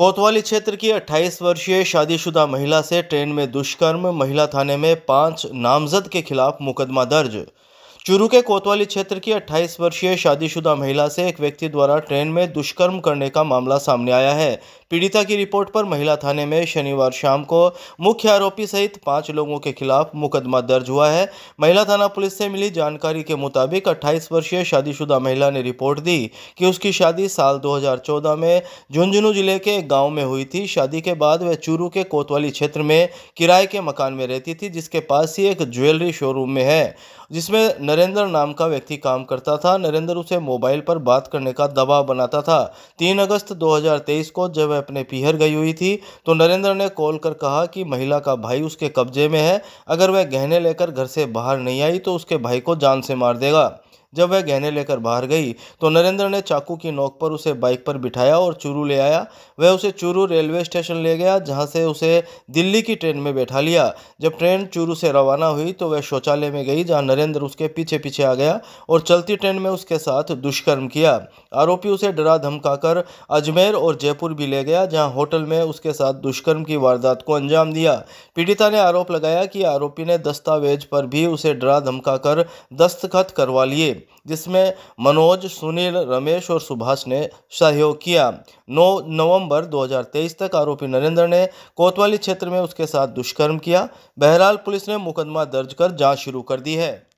कोतवाली क्षेत्र की 28 वर्षीय शादीशुदा महिला से ट्रेन में दुष्कर्म महिला थाने में पांच नामजद के खिलाफ मुकदमा दर्ज चुरू के कोतवाली क्षेत्र की 28 वर्षीय शादीशुदा महिला से एक व्यक्ति द्वारा ट्रेन में दुष्कर्म करने का मामला सामने आया है पीड़िता की रिपोर्ट पर महिला थाने में शनिवार शाम को मुख्य आरोपी सहित पांच लोगों के खिलाफ मुकदमा दर्ज हुआ है महिला थाना पुलिस से मिली जानकारी के मुताबिक अट्ठाईस वर्षीय शादीशुदा महिला ने रिपोर्ट दी कि उसकी शादी साल 2014 में झुंझुनू जिले के एक गाँव में हुई थी शादी के बाद वह चूरू के कोतवाली क्षेत्र में किराए के मकान में रहती थी जिसके पास ही एक ज्वेलरी शोरूम में है जिसमें नरेंद्र नाम का व्यक्ति काम करता था नरेंद्र उसे मोबाइल पर बात करने का दबाव बनाता था तीन अगस्त 2023 को जब वह अपने पीहर गई हुई थी तो नरेंद्र ने कॉल कर कहा कि महिला का भाई उसके कब्जे में है अगर वह गहने लेकर घर से बाहर नहीं आई तो उसके भाई को जान से मार देगा जब वह गहने लेकर बाहर गई तो नरेंद्र ने चाकू की नोक पर उसे बाइक पर बिठाया और चूरू ले आया वह उसे चूरू रेलवे स्टेशन ले गया जहाँ से उसे दिल्ली की ट्रेन में बैठा लिया जब ट्रेन चूरू से रवाना हुई तो वह शौचालय में गई जहाँ नरेंद्र उसके पीछे पीछे आ गया और चलती ट्रेन में उसके साथ दुष्कर्म किया आरोपी उसे डरा धमकाकर अजमेर और जयपुर भी ले गया जहाँ होटल में उसके साथ दुष्कर्म की वारदात को अंजाम दिया पीड़िता ने आरोप लगाया कि आरोपी ने दस्तावेज पर भी उसे डरा धमकाकर दस्तखत करवा लिए जिसमें मनोज सुनील रमेश और सुभाष ने सहयोग किया 9 नवंबर 2023 तक आरोपी नरेंद्र ने कोतवाली क्षेत्र में उसके साथ दुष्कर्म किया बहरहाल पुलिस ने मुकदमा दर्ज कर जांच शुरू कर दी है